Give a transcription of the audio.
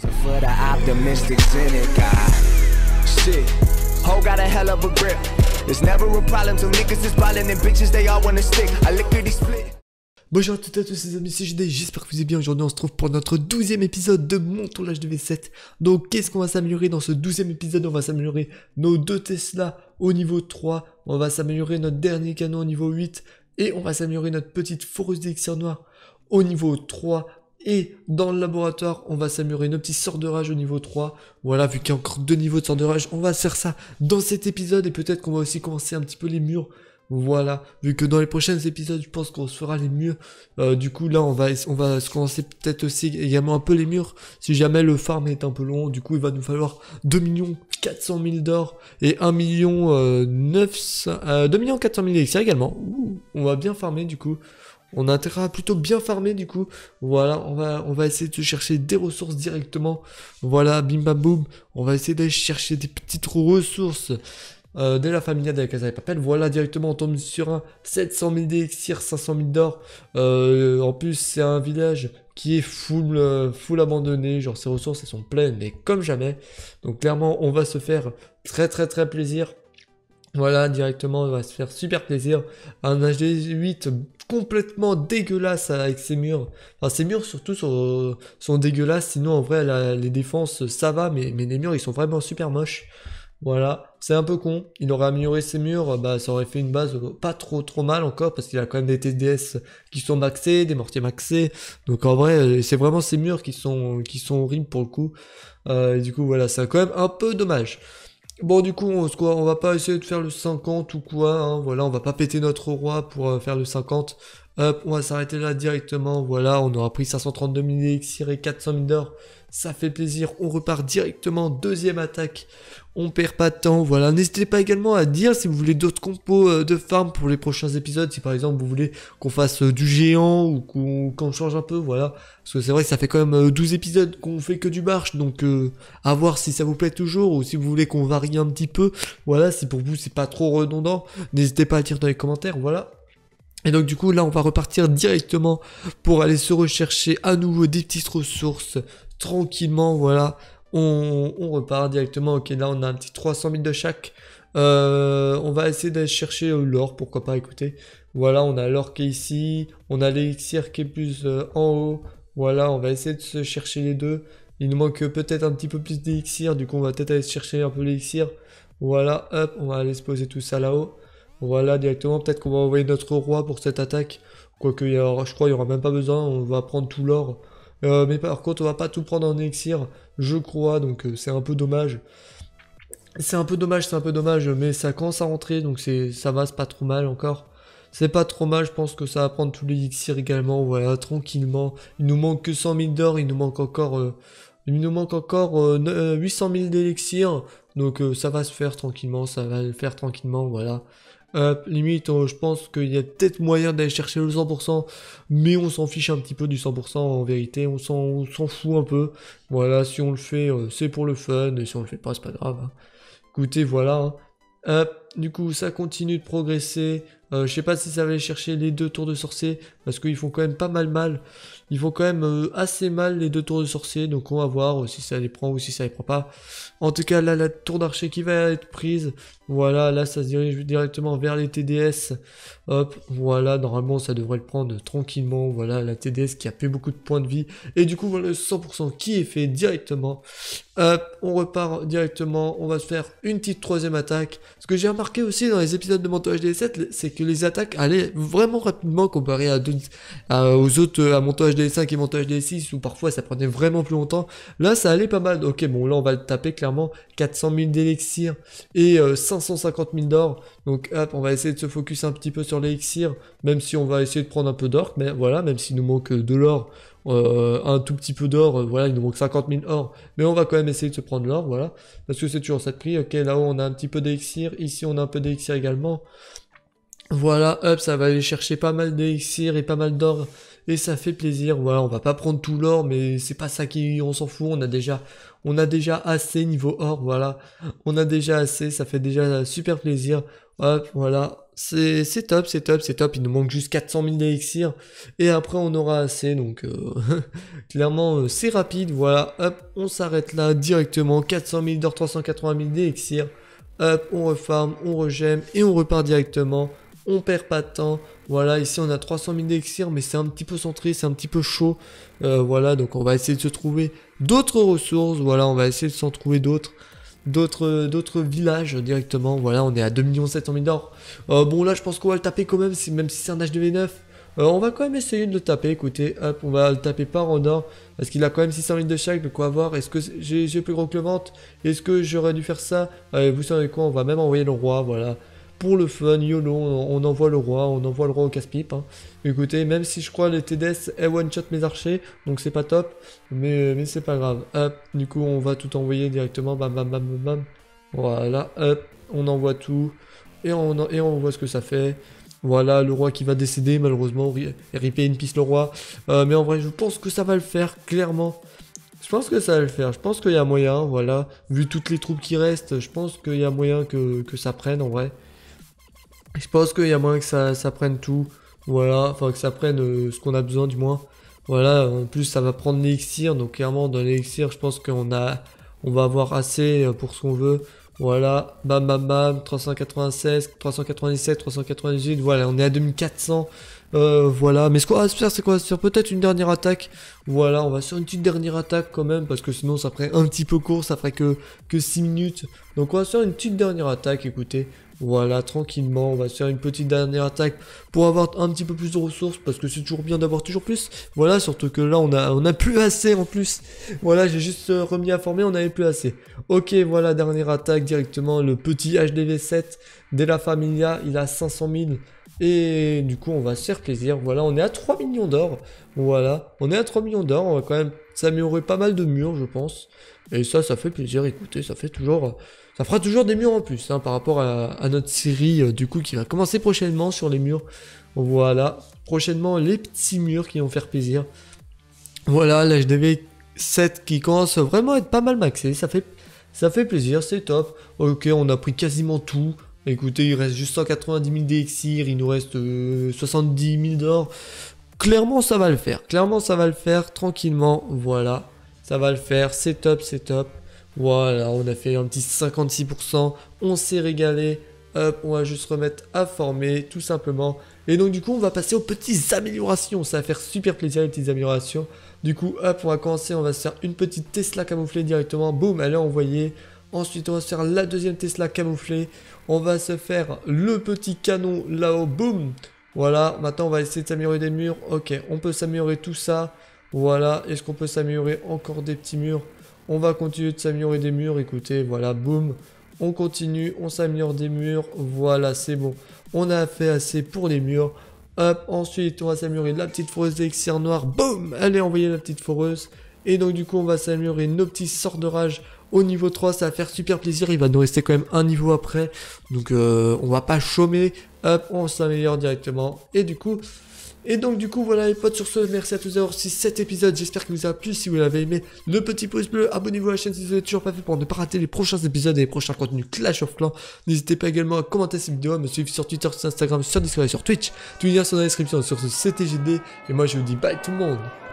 Bonjour à toutes et à tous les amis, c'est JD, j'espère que vous allez bien, aujourd'hui on se trouve pour notre 12ème épisode de mon tournage de V7. Donc qu'est-ce qu'on va s'améliorer dans ce 12ème épisode On va s'améliorer nos deux Tesla au niveau 3, on va s'améliorer notre dernier canon au niveau 8, et on va s'améliorer notre petite foreuse d'élixir noir au niveau 3, et dans le laboratoire, on va s'amurer une petite sorte de rage au niveau 3. Voilà, vu qu'il y a encore deux niveaux de sorts de rage, on va faire ça dans cet épisode et peut-être qu'on va aussi commencer un petit peu les murs. Voilà, vu que dans les prochains épisodes, je pense qu'on fera les murs. Euh, du coup, là, on va, on va se commencer peut-être aussi également un peu les murs. Si jamais le farm est un peu long, du coup, il va nous falloir 2 millions 400 000 d'or et 1 million 900, euh, 2 400 000 d'électricité également. on va bien farmer, du coup. On a un terrain plutôt bien farmé du coup. Voilà, on va, on va essayer de chercher des ressources directement. Voilà, bim bam boum. On va essayer d'aller chercher des petites ressources. Euh, de la famille de la Casa Papel, voilà directement on tombe sur un 700 000 d'élixir, 500 000 d'or. Euh, en plus, c'est un village qui est full, euh, full abandonné, genre ses ressources elles sont pleines, mais comme jamais. Donc clairement, on va se faire très très très plaisir. Voilà, directement, on va se faire super plaisir. Un HD8 complètement dégueulasse avec ses murs. Enfin, ces murs surtout sont, dégueulasses. Sinon, en vrai, les défenses, ça va, mais, mais les murs, ils sont vraiment super moches. Voilà, c'est un peu con. Il aurait amélioré ses murs, bah, ça aurait fait une base pas trop trop mal encore, parce qu'il a quand même des TDS qui sont maxés, des mortiers maxés. Donc en vrai, c'est vraiment ces murs qui sont qui sont horribles pour le coup. Euh, et du coup, voilà, c'est quand même un peu dommage. Bon, du coup, on, on va pas essayer de faire le 50 ou quoi. Hein. Voilà, on va pas péter notre roi pour euh, faire le 50. Hop, on va s'arrêter là directement. Voilà, on aura pris 532 000 x et 400 000 d'or. Ça fait plaisir. On repart directement. Deuxième attaque. On perd pas de temps. Voilà, n'hésitez pas également à dire si vous voulez d'autres compos euh, de farm pour les prochains épisodes. Si par exemple vous voulez qu'on fasse euh, du géant ou qu'on change un peu. Voilà, parce que c'est vrai que ça fait quand même 12 euh, épisodes qu'on fait que du marche. Donc à voir si ça vous plaît toujours ou si vous voulez qu'on varie un petit peu. Voilà, si pour vous c'est pas trop redondant, n'hésitez pas à dire dans les commentaires. Voilà. Et donc du coup là on va repartir directement pour aller se rechercher à nouveau des petites ressources tranquillement voilà on, on repart directement ok là on a un petit 300 000 de chaque euh, on va essayer d'aller chercher l'or pourquoi pas écouter voilà on a l'or qui est ici on a l'élixir qui est plus euh, en haut voilà on va essayer de se chercher les deux il nous manque peut-être un petit peu plus d'élixir du coup on va peut-être aller chercher un peu l'élixir voilà hop on va aller se poser tout ça là-haut voilà, directement, peut-être qu'on va envoyer notre roi pour cette attaque. Quoique, il y aura, je crois, il n'y aura même pas besoin, on va prendre tout l'or. Euh, mais par contre, on va pas tout prendre en élixir, je crois, donc euh, c'est un peu dommage. C'est un peu dommage, c'est un peu dommage, mais ça commence à rentrer, donc ça va, pas trop mal encore. C'est pas trop mal, je pense que ça va prendre tout l'élixir également, voilà, tranquillement. Il nous manque que 100 000 d'or, il nous manque encore... Euh, il nous manque encore 800 000 d'élixir, donc ça va se faire tranquillement, ça va le faire tranquillement, voilà. Euh, limite, euh, je pense qu'il y a peut-être moyen d'aller chercher le 100%, mais on s'en fiche un petit peu du 100% en vérité, on s'en fout un peu. Voilà, si on le fait, euh, c'est pour le fun, et si on le fait pas, c'est pas grave. Hein. Écoutez, voilà. hop, hein. du coup, ça continue de progresser. Euh, je sais pas si ça va aller chercher les deux tours de sorcier, parce qu'ils font quand même pas mal mal. Ils font quand même euh, assez mal les deux tours de sorcier, donc on va voir euh, si ça les prend ou si ça les prend pas. En tout cas, là, la tour d'archer qui va être prise. Voilà, là, ça se dirige directement vers les TDS. Hop, voilà, normalement, ça devrait le prendre tranquillement. Voilà, la TDS qui a plus beaucoup de points de vie. Et du coup, voilà, le 100% qui est fait directement. Hop, euh, on repart directement, on va se faire une petite troisième attaque. Ce que j'ai remarqué aussi dans les épisodes de montage des 7 c'est que les attaques allaient vraiment rapidement comparé à, aux autres, à montage des 5 et montage des 6 où parfois ça prenait vraiment plus longtemps. Là, ça allait pas mal. Ok, bon, là, on va le taper clairement. 400 000 d'élixir et 550 euh, 000 d'or. Donc, hop, on va essayer de se focus un petit peu sur l'élixir, même si on va essayer de prendre un peu d'or. Mais voilà, même s'il nous manque euh, de l'or, euh, un tout petit peu d'or, euh, voilà, il nous manque 50 000 or, mais on va quand même essayer de se prendre l'or, voilà, parce que c'est toujours ça de prix, ok, là-haut on a un petit peu d'élixir, ici on a un peu d'élixir également, voilà, hop, ça va aller chercher pas mal d'élixir et pas mal d'or, et ça fait plaisir, voilà, on va pas prendre tout l'or, mais c'est pas ça qui, on s'en fout, on a déjà, on a déjà assez niveau or, voilà, on a déjà assez, ça fait déjà super plaisir, hop, voilà, c'est top, c'est top, c'est top. Il nous manque juste 400 000 d'élixirs. Et après, on aura assez. Donc, euh, clairement, euh, c'est rapide. Voilà, hop, on s'arrête là directement. 400 000 d'or, 380 000 d'élixirs. Hop, on refarme, on regemme et on repart directement. On perd pas de temps. Voilà, ici, on a 300 000 d'élixirs, mais c'est un petit peu centré, c'est un petit peu chaud. Euh, voilà, donc on va essayer de se trouver d'autres ressources. Voilà, on va essayer de s'en trouver d'autres d'autres d'autres villages directement. Voilà, on est à 2 700 000 d'or. Euh, bon, là, je pense qu'on va le taper quand même, même si c'est un HDV9. Euh, on va quand même essayer de le taper, écoutez, hop, on va le taper par en or, parce qu'il a quand même 600 000 de chaque, de quoi voir, est-ce que j'ai plus gros que le ventre, est-ce que j'aurais dû faire ça, euh, vous savez quoi, on va même envoyer le roi, voilà, pour le fun, YOLO, on, envoie le roi, on envoie le roi au casse-pipe. Hein. Écoutez, même si je crois les TDS et eh, one-shot mes archers, donc c'est pas top, mais, mais c'est pas grave. Hop, du coup on va tout envoyer directement, bam bam bam bam Voilà, hop, on envoie tout, et on, et on voit ce que ça fait. Voilà, le roi qui va décéder, malheureusement, RIP une piste le roi. Euh, mais en vrai, je pense que ça va le faire, clairement. Je pense que ça va le faire, je pense qu'il y a moyen, voilà. Vu toutes les troupes qui restent, je pense qu'il y a moyen que ça prenne, en vrai. Je pense qu'il y a moins que ça, prenne tout. Voilà, enfin que ça prenne euh, ce qu'on a besoin du moins. Voilà, en plus ça va prendre l'élixir, donc clairement dans l'élixir je pense qu'on a on va avoir assez euh, pour ce qu'on veut. Voilà, bam bam bam, 396, 397, 398, voilà, on est à 2400. Euh, voilà, mais ce qu'on va se faire, c'est quoi va faire peut-être une dernière attaque. Voilà, on va se faire une petite dernière attaque quand même, parce que sinon ça ferait un petit peu court, ça ferait que, que 6 minutes. Donc on va se faire une petite dernière attaque, écoutez. Voilà, tranquillement, on va se faire une petite dernière attaque pour avoir un petit peu plus de ressources, parce que c'est toujours bien d'avoir toujours plus. Voilà, surtout que là, on a, on a plus assez en plus. Voilà, j'ai juste euh, remis à former, on avait plus assez. Ok, voilà, dernière attaque directement, le petit HDV7 de la Familia, il a 500 000. Et du coup, on va se faire plaisir. Voilà, on est à 3 millions d'or. Voilà, on est à 3 millions d'or. On va quand même s'améliorer pas mal de murs, je pense. Et ça, ça fait plaisir. Écoutez, ça fait toujours... Ça fera toujours des murs en plus hein, par rapport à, notre série euh, du coup qui va commencer prochainement sur les murs. Voilà, prochainement les petits murs qui vont faire plaisir. Voilà, l'HDV 7 qui commence vraiment à être pas mal maxé. Ça fait, ça fait plaisir, c'est top. Ok, on a pris quasiment tout. Écoutez, il reste juste 190 000 Dexir, il nous reste 70 euh, 000 d'or. Clairement, ça va le faire. Clairement, ça va le faire tranquillement. Voilà, ça va le faire. C'est top, c'est top. Voilà, on a fait un petit 56%. On s'est régalé. Hop, on va juste remettre à former, tout simplement. Et donc, du coup, on va passer aux petites améliorations. Ça va faire super plaisir, les petites améliorations. Du coup, hop, on va commencer. On va se faire une petite Tesla camouflée directement. Boum, elle est envoyée. Ensuite, on va se faire la deuxième Tesla camouflée. On va se faire le petit canon là-haut. Boum Voilà, maintenant on va essayer de s'améliorer des murs. Ok, on peut s'améliorer tout ça. Voilà, est-ce qu'on peut s'améliorer encore des petits murs On va continuer de s'améliorer des murs. Écoutez, voilà, boum on continue, on s'améliore des murs, voilà c'est bon, on a fait assez pour les murs, hop, ensuite on va s'améliorer la petite foreuse d'élixir noir, boum, allez envoyer la petite foreuse, et donc du coup on va s'améliorer nos petits sorts de rage, au niveau 3, ça va faire super plaisir. Il va nous rester quand même un niveau après. Donc euh, on va pas chômer. Hop, on s'améliore directement. Et du coup... Et donc du coup voilà les potes sur ce merci à tous d'avoir suivi cet épisode j'espère qu'il vous a plu si vous l'avez aimé le petit pouce bleu abonnez-vous à la chaîne si vous n'est toujours pas fait pour ne pas rater les prochains épisodes et les prochains contenus Clash of Clans n'hésitez pas également à commenter cette vidéo à me suivre sur Twitter sur Instagram sur Discord et sur Twitch tout lien dans la description sur ce CTGD. et moi je vous dis bye tout le monde